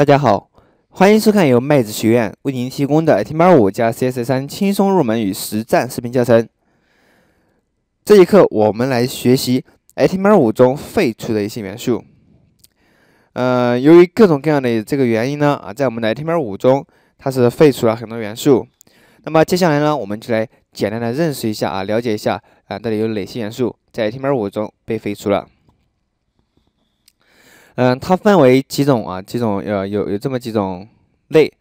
大家好，欢迎收看由麦子学院为您提供的 HTML5 加 CSS3 轻松入门与实战视频教程。这一课我们来学习 HTML5 中废除的一些元素。呃，由于各种各样的这个原因呢，啊，在我们的 HTML5 中，它是废除了很多元素。那么接下来呢，我们就来简单的认识一下啊，了解一下啊，到底有哪些元素在 HTML5 中被废除了。嗯，它分为几种啊？几种呃，有有这么几种类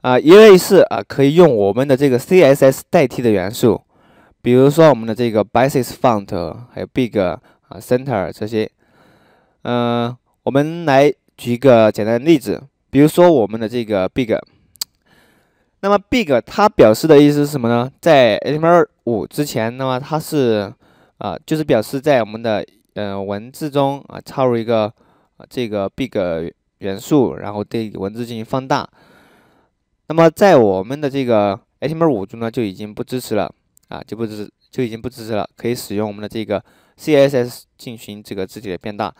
啊。一类是啊，可以用我们的这个 CSS 代替的元素，比如说我们的这个 basis font，还有 big 啊，center 这些。嗯，我们来举一个简单的例子，比如说我们的这个 big。那么 big 它表示的意思是什么呢？在 HTML5 之前，那么它是啊，就是表示在我们的呃文字中啊，插入一个。啊，这个 big 元素，然后对文字进行放大。那么在我们的这个 HTML5 中呢，就已经不支持了，啊，就不支就已经不支持了，可以使用我们的这个 CSS 进行这个字体的变大。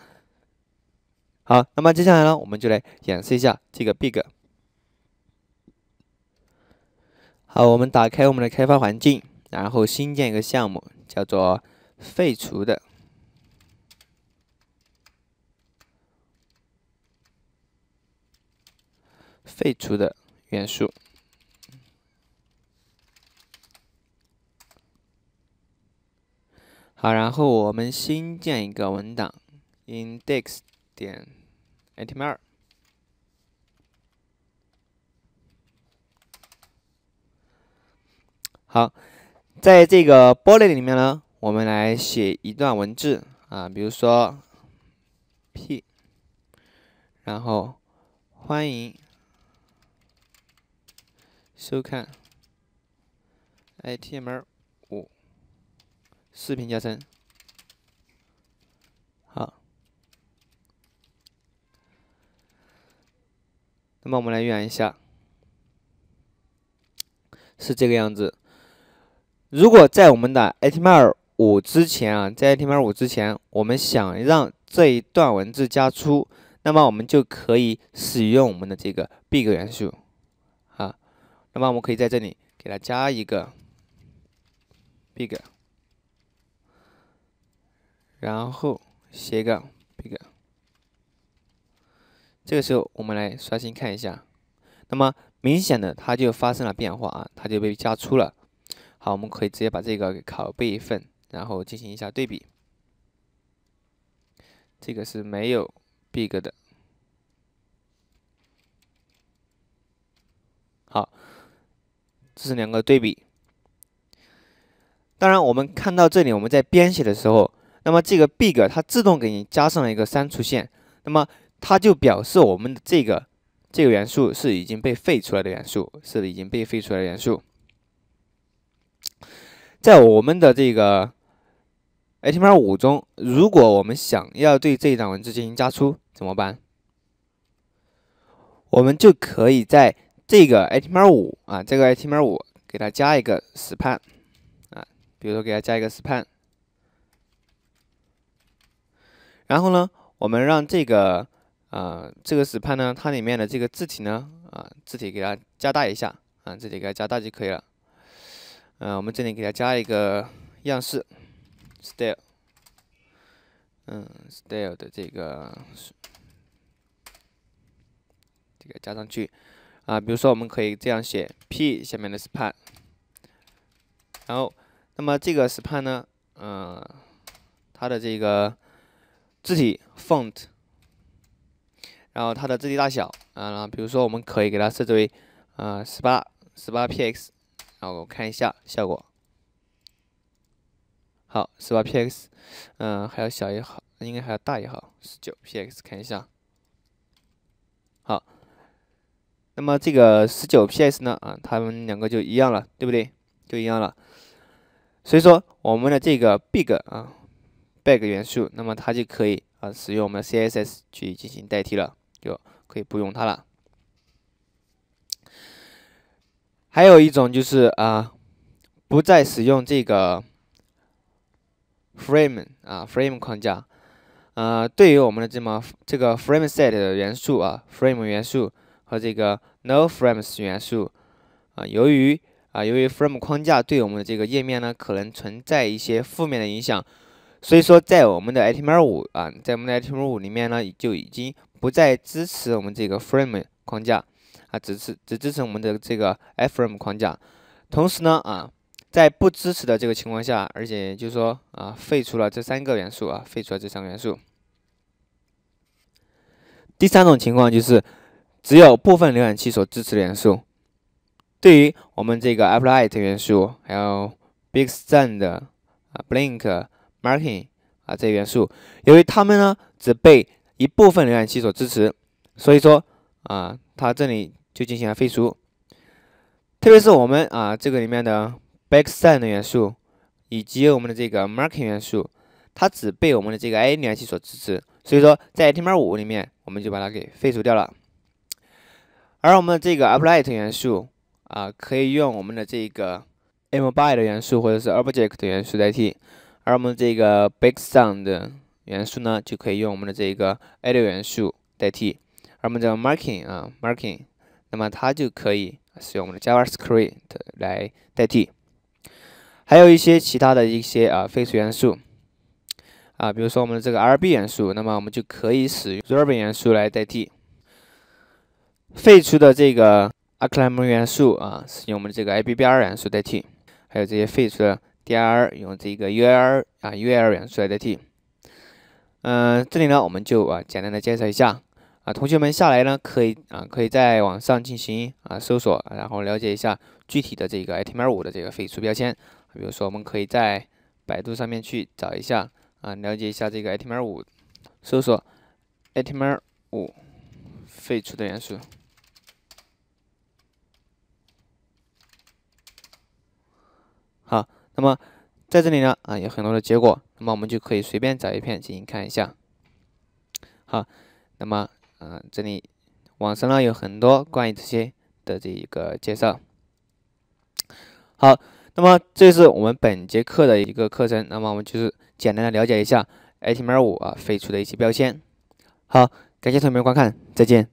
好，那么接下来呢，我们就来演示一下这个 big。好，我们打开我们的开发环境，然后新建一个项目，叫做废除的。废除的元素。好，然后我们新建一个文档，index 点 html。好，在这个 body 里面呢，我们来写一段文字啊，比如说 p，然后欢迎。收看 i t m l 五视频教程。好。那么我们来览一下，是这个样子。如果在我们的 HTML 五之前啊，在 HTML 五之前，我们想让这一段文字加粗，那么我们就可以使用我们的这个 big 元素。那么我们可以在这里给它加一个 big，然后写一个 big。这个时候我们来刷新看一下，那么明显的它就发生了变化啊，它就被加粗了。好，我们可以直接把这个给拷备份，然后进行一下对比。这个是没有 big 的。是两个对比。当然，我们看到这里，我们在编写的时候，那么这个 big 它自动给你加上了一个删除线，那么它就表示我们的这个这个元素是已经被废出来的元素，是已经被废出来的元素。在我们的这个 h t m l 5五中，如果我们想要对这一段文字进行加粗，怎么办？我们就可以在这个 i t m l 五啊，这个 i t m l 五给它加一个 span 啊，比如说给它加一个 span。然后呢，我们让这个啊这个 span 呢，它里面的这个字体呢啊字体给它加大一下啊，字体给它加大就可以了。嗯，我们这里给它加一个样式 style，嗯，style 的这个这个加上去。啊，比如说我们可以这样写，p 下面的 span，然后，那么这个 span 呢，嗯，它的这个字体 font，然后它的字体大小啊，比如说我们可以给它设置为，呃，十八十八 px，然后看一下效果。好，十八 px，嗯，还要小一号，应该还要大一号，十九 px，看一下。那么这个十九 p.s 呢？啊，它们两个就一样了，对不对？就一样了。所以说，我们的这个 big 啊，big 元素，那么它就可以啊使用我们的 C.S.S 去进行代替了，就可以不用它了。还有一种就是啊，不再使用这个 frame 啊，frame 框架，呃，对于我们的这么这个 frame set 的元素啊，frame 元素。和这个 no frames 元素啊，由于啊由于 frame 框架对我们的这个页面呢可能存在一些负面的影响，所以说在我们的 HTML 五啊，在我们的 HTML 五里面呢就已经不再支持我们这个 frame 框架啊，只是只支持我们的这个 iframe 框架。同时呢啊，在不支持的这个情况下，而且就是说啊废除了这三个元素啊，废除了这三个元素。第三种情况就是。只有部分浏览器所支持的元素，对于我们这个 Apple ID 元素，还有 Big Stand 啊 Blink Marking 啊这些元素，由于它们呢只被一部分浏览器所支持，所以说啊，它这里就进行了废除。特别是我们啊这个里面的 Big Stand 元素，以及我们的这个 Marking 元素，它只被我们的这个 IE 浏览器所支持，所以说在天猫五里面我们就把它给废除掉了。而我们的这个 a p p l t 的元素啊，可以用我们的这个 m b i 的元素或者是 object 元素代替；而我们这个 big sound 元素呢，就可以用我们的这个 a d d 元素代替；而我们这个 marking 啊 marking，那么它就可以使用我们的 JavaScript 来代替。还有一些其他的一些啊非 e 元素啊，比如说我们的这个 rb 元素，那么我们就可以使用 rb 元素来代替。废除的这个阿克莱蒙元素啊，使用我们的这个 I B B R 元素代替，还有这些废除的 D R，用这个 U L 啊 U L 元素来代替。嗯，这里呢我们就啊简单的介绍一下啊，同学们下来呢可以啊可以在网上进行啊搜索，然后了解一下具体的这个 HTML 五的这个废除标签，比如说我们可以在百度上面去找一下啊，了解一下这个 HTML 五搜索 HTML 五废除的元素。那么，在这里呢，啊，有很多的结果，那么我们就可以随便找一片进行看一下。好，那么，嗯，这里网上呢有很多关于这些的这一个介绍。好，那么这是我们本节课的一个课程，那么我们就是简单的了解一下 HTML 五啊，废除的一些标签。好，感谢同学们观看，再见。